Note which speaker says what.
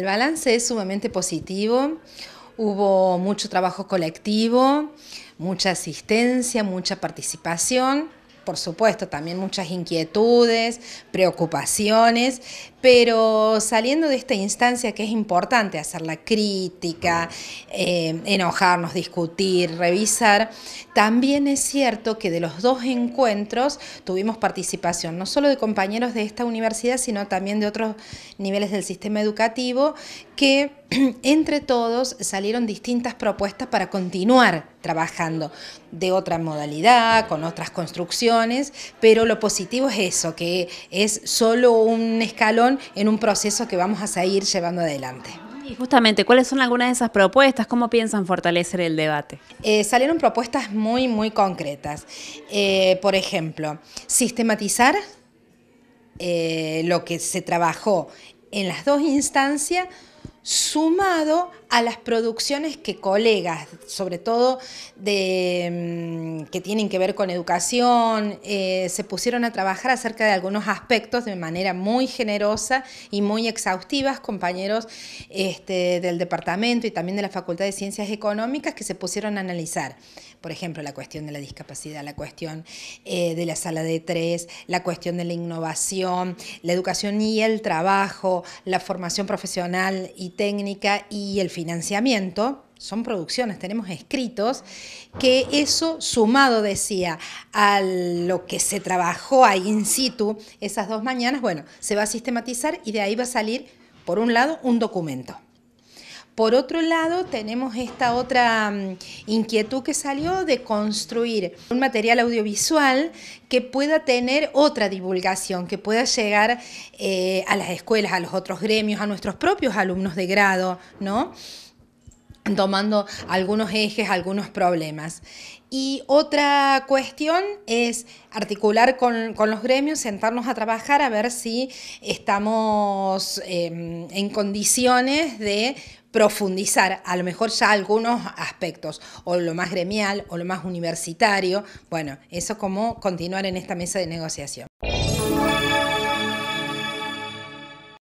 Speaker 1: El balance es sumamente positivo. Hubo mucho trabajo colectivo, mucha asistencia, mucha participación por supuesto, también muchas inquietudes, preocupaciones, pero saliendo de esta instancia que es importante hacer la crítica, eh, enojarnos, discutir, revisar, también es cierto que de los dos encuentros tuvimos participación, no solo de compañeros de esta universidad, sino también de otros niveles del sistema educativo, que entre todos salieron distintas propuestas para continuar trabajando de otra modalidad, con otras construcciones, pero lo positivo es eso, que es solo un escalón en un proceso que vamos a seguir llevando adelante. Y justamente, ¿cuáles son algunas de esas propuestas? ¿Cómo piensan fortalecer el debate? Eh, salieron propuestas muy, muy concretas. Eh, por ejemplo, sistematizar eh, lo que se trabajó en las dos instancias sumado a las producciones que colegas, sobre todo de, mm, que tienen que ver con educación, eh, se pusieron a trabajar acerca de algunos aspectos de manera muy generosa y muy exhaustivas, compañeros este, del departamento y también de la Facultad de Ciencias Económicas que se pusieron a analizar. Por ejemplo, la cuestión de la discapacidad, la cuestión eh, de la sala de tres, la cuestión de la innovación, la educación y el trabajo, la formación profesional y técnica y el financiamiento, son producciones, tenemos escritos, que eso sumado, decía, a lo que se trabajó ahí in situ esas dos mañanas, bueno, se va a sistematizar y de ahí va a salir, por un lado, un documento. Por otro lado, tenemos esta otra mm, inquietud que salió de construir un material audiovisual que pueda tener otra divulgación, que pueda llegar eh, a las escuelas, a los otros gremios, a nuestros propios alumnos de grado, ¿no? tomando algunos ejes, algunos problemas. Y otra cuestión es articular con, los gremios, sentarnos a trabajar a ver si estamos em, en condiciones de profundizar a lo mejor ya algunos aspectos, o lo más gremial, o lo más universitario. Bueno, eso como continuar en esta mesa de negociación.